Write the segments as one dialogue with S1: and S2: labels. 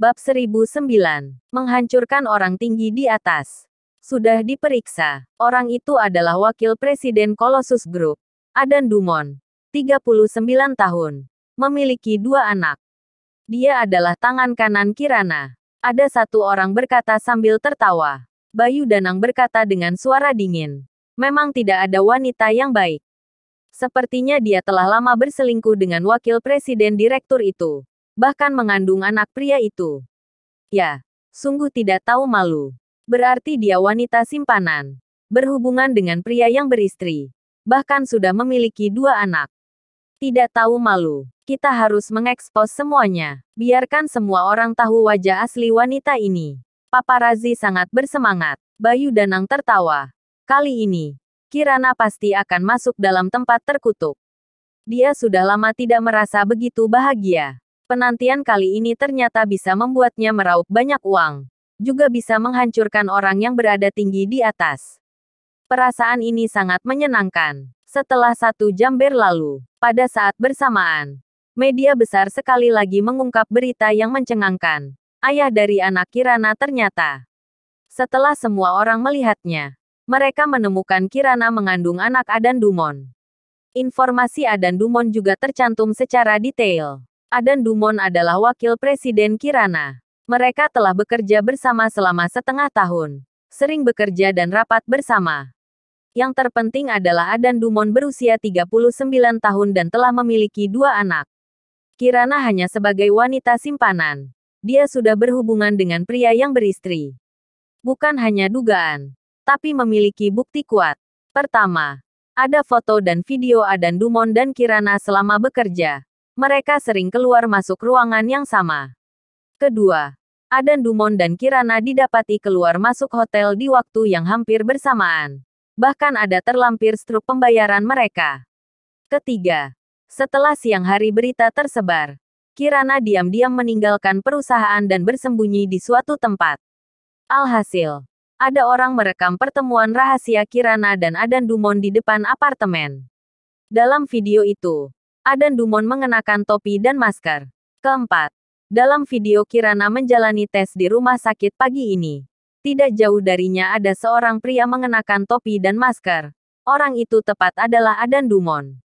S1: Bab 1009. Menghancurkan orang tinggi di atas. Sudah diperiksa. Orang itu adalah wakil presiden Colossus Group. Adan Dumon. 39 tahun. Memiliki dua anak. Dia adalah tangan kanan Kirana. Ada satu orang berkata sambil tertawa. Bayu Danang berkata dengan suara dingin. Memang tidak ada wanita yang baik. Sepertinya dia telah lama berselingkuh dengan wakil presiden direktur itu bahkan mengandung anak pria itu. Ya, sungguh tidak tahu malu. Berarti dia wanita simpanan, berhubungan dengan pria yang beristri, bahkan sudah memiliki dua anak. Tidak tahu malu, kita harus mengekspos semuanya. Biarkan semua orang tahu wajah asli wanita ini. Paparazi sangat bersemangat. Bayu Danang tertawa. Kali ini, Kirana pasti akan masuk dalam tempat terkutuk. Dia sudah lama tidak merasa begitu bahagia. Penantian kali ini ternyata bisa membuatnya meraup banyak uang. Juga bisa menghancurkan orang yang berada tinggi di atas. Perasaan ini sangat menyenangkan. Setelah satu jam berlalu, pada saat bersamaan, media besar sekali lagi mengungkap berita yang mencengangkan. Ayah dari anak Kirana ternyata. Setelah semua orang melihatnya, mereka menemukan Kirana mengandung anak Adan Dumon. Informasi Adan Dumon juga tercantum secara detail. Adan Dumon adalah wakil presiden Kirana. Mereka telah bekerja bersama selama setengah tahun. Sering bekerja dan rapat bersama. Yang terpenting adalah Adan Dumon berusia 39 tahun dan telah memiliki dua anak. Kirana hanya sebagai wanita simpanan. Dia sudah berhubungan dengan pria yang beristri. Bukan hanya dugaan, tapi memiliki bukti kuat. Pertama, ada foto dan video Adan Dumon dan Kirana selama bekerja mereka sering keluar masuk ruangan yang sama. Kedua, Adan Dumon dan Kirana didapati keluar masuk hotel di waktu yang hampir bersamaan. Bahkan ada terlampir struk pembayaran mereka. Ketiga, setelah siang hari berita tersebar, Kirana diam-diam meninggalkan perusahaan dan bersembunyi di suatu tempat. Alhasil, ada orang merekam pertemuan rahasia Kirana dan Adan Dumon di depan apartemen. Dalam video itu, Adan Dumon mengenakan topi dan masker. Keempat, dalam video Kirana menjalani tes di rumah sakit pagi ini. Tidak jauh darinya ada seorang pria mengenakan topi dan masker. Orang itu tepat adalah Adan Dumon.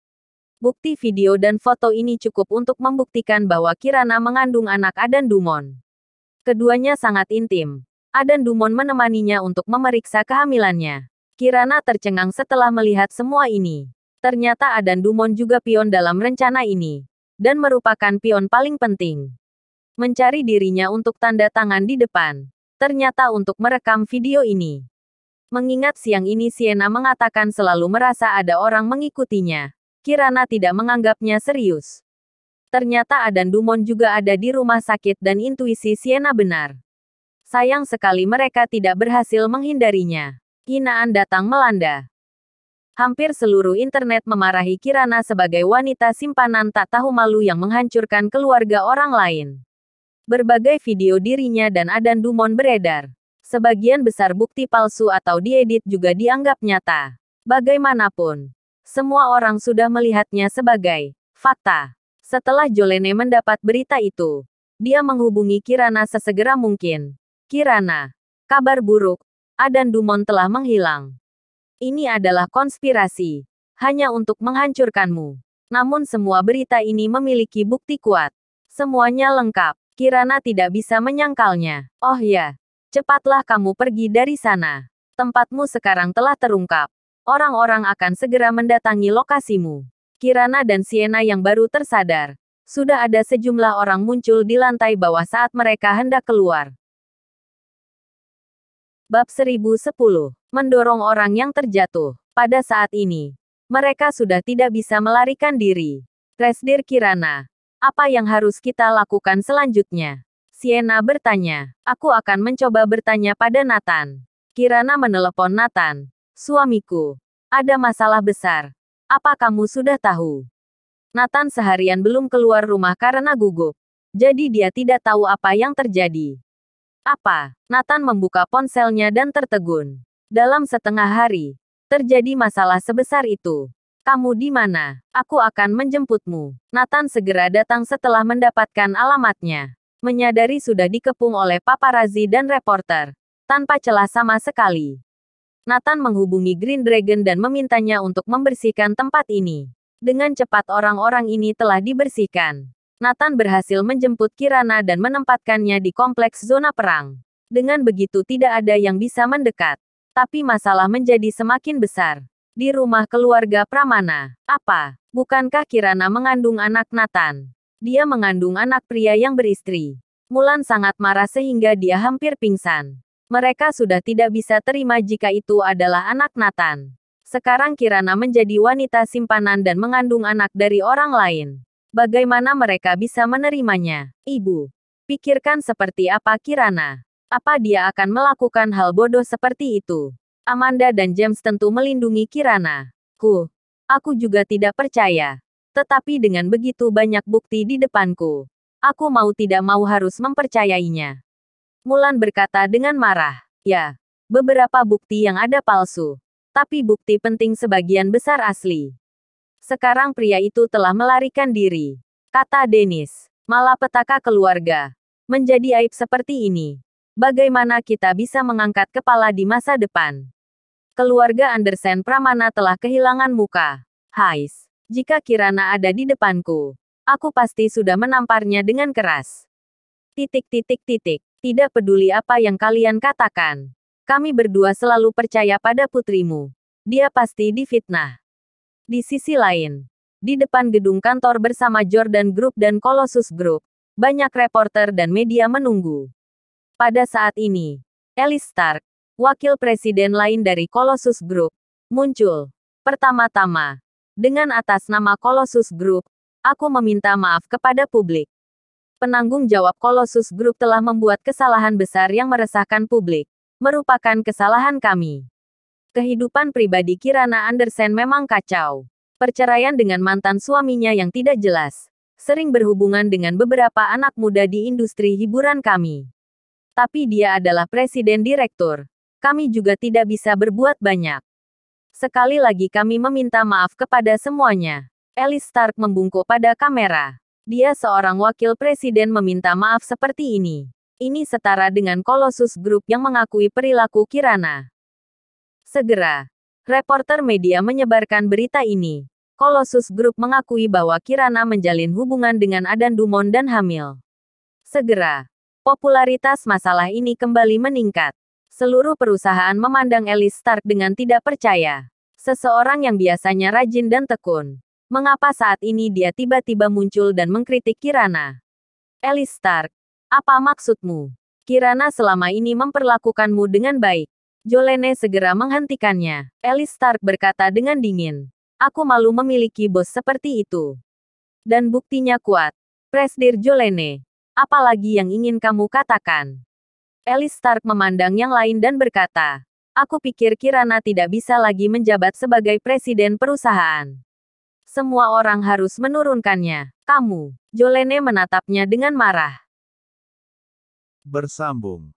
S1: Bukti video dan foto ini cukup untuk membuktikan bahwa Kirana mengandung anak Adan Dumon. Keduanya sangat intim. Adan Dumon menemaninya untuk memeriksa kehamilannya. Kirana tercengang setelah melihat semua ini. Ternyata Adan Dumon juga pion dalam rencana ini. Dan merupakan pion paling penting. Mencari dirinya untuk tanda tangan di depan. Ternyata untuk merekam video ini. Mengingat siang ini Siena mengatakan selalu merasa ada orang mengikutinya. Kirana tidak menganggapnya serius. Ternyata Adan Dumon juga ada di rumah sakit dan intuisi Siena benar. Sayang sekali mereka tidak berhasil menghindarinya. Hinaan datang melanda hampir seluruh internet memarahi Kirana sebagai wanita simpanan tak tahu malu yang menghancurkan keluarga orang lain. Berbagai video dirinya dan Adan Dumon beredar. Sebagian besar bukti palsu atau diedit juga dianggap nyata. Bagaimanapun, semua orang sudah melihatnya sebagai fakta. Setelah Jolene mendapat berita itu, dia menghubungi Kirana sesegera mungkin. Kirana, kabar buruk, Adan Dumon telah menghilang. Ini adalah konspirasi. Hanya untuk menghancurkanmu. Namun semua berita ini memiliki bukti kuat. Semuanya lengkap. Kirana tidak bisa menyangkalnya. Oh ya, cepatlah kamu pergi dari sana. Tempatmu sekarang telah terungkap. Orang-orang akan segera mendatangi lokasimu. Kirana dan Siena yang baru tersadar. Sudah ada sejumlah orang muncul di lantai bawah saat mereka hendak keluar. Bab 1010 mendorong orang yang terjatuh. Pada saat ini, mereka sudah tidak bisa melarikan diri. Resdir Kirana, apa yang harus kita lakukan selanjutnya? Siena bertanya. Aku akan mencoba bertanya pada Nathan. Kirana menelepon Nathan. Suamiku, ada masalah besar. Apa kamu sudah tahu? Nathan seharian belum keluar rumah karena gugup. Jadi dia tidak tahu apa yang terjadi. Apa? Nathan membuka ponselnya dan tertegun. Dalam setengah hari, terjadi masalah sebesar itu. Kamu di mana? Aku akan menjemputmu. Nathan segera datang setelah mendapatkan alamatnya. Menyadari sudah dikepung oleh paparazi dan reporter. Tanpa celah sama sekali. Nathan menghubungi Green Dragon dan memintanya untuk membersihkan tempat ini. Dengan cepat orang-orang ini telah dibersihkan. Nathan berhasil menjemput Kirana dan menempatkannya di kompleks zona perang. Dengan begitu tidak ada yang bisa mendekat tapi masalah menjadi semakin besar. Di rumah keluarga Pramana, apa? Bukankah Kirana mengandung anak Nathan? Dia mengandung anak pria yang beristri. Mulan sangat marah sehingga dia hampir pingsan. Mereka sudah tidak bisa terima jika itu adalah anak Nathan. Sekarang Kirana menjadi wanita simpanan dan mengandung anak dari orang lain. Bagaimana mereka bisa menerimanya? Ibu, pikirkan seperti apa Kirana. Apa dia akan melakukan hal bodoh seperti itu? Amanda dan James tentu melindungi Kirana. Ku, aku juga tidak percaya. Tetapi dengan begitu banyak bukti di depanku, aku mau tidak mau harus mempercayainya. Mulan berkata dengan marah, "Ya, beberapa bukti yang ada palsu, tapi bukti penting sebagian besar asli. Sekarang pria itu telah melarikan diri," kata Dennis. Malah petaka keluarga menjadi aib seperti ini. Bagaimana kita bisa mengangkat kepala di masa depan? Keluarga Andersen Pramana telah kehilangan muka. Hais, jika Kirana ada di depanku, aku pasti sudah menamparnya dengan keras. Titik titik titik, tidak peduli apa yang kalian katakan. Kami berdua selalu percaya pada putrimu. Dia pasti difitnah. Di sisi lain, di depan gedung kantor bersama Jordan Group dan Colossus Group, banyak reporter dan media menunggu. Pada saat ini, Elis Stark, wakil presiden lain dari Colossus Group, muncul. Pertama-tama, dengan atas nama Colossus Group, aku meminta maaf kepada publik. Penanggung jawab Colossus Group telah membuat kesalahan besar yang meresahkan publik. Merupakan kesalahan kami. Kehidupan pribadi Kirana Andersen memang kacau. Perceraian dengan mantan suaminya yang tidak jelas sering berhubungan dengan beberapa anak muda di industri hiburan kami tapi dia adalah presiden direktur. Kami juga tidak bisa berbuat banyak. Sekali lagi kami meminta maaf kepada semuanya. Elis Stark membungkuk pada kamera. Dia seorang wakil presiden meminta maaf seperti ini. Ini setara dengan Colossus Group yang mengakui perilaku Kirana. Segera, reporter media menyebarkan berita ini. Colossus Group mengakui bahwa Kirana menjalin hubungan dengan Adan Dumon dan hamil. Segera, popularitas masalah ini kembali meningkat. Seluruh perusahaan memandang Elis Stark dengan tidak percaya. Seseorang yang biasanya rajin dan tekun. Mengapa saat ini dia tiba-tiba muncul dan mengkritik Kirana? Elis Stark, apa maksudmu? Kirana selama ini memperlakukanmu dengan baik. Jolene segera menghentikannya. Elis Stark berkata dengan dingin. Aku malu memiliki bos seperti itu. Dan buktinya kuat. Presdir Jolene, Apalagi yang ingin kamu katakan? Elis Stark memandang yang lain dan berkata, Aku pikir Kirana tidak bisa lagi menjabat sebagai presiden perusahaan. Semua orang harus menurunkannya. Kamu, Jolene menatapnya dengan marah. Bersambung.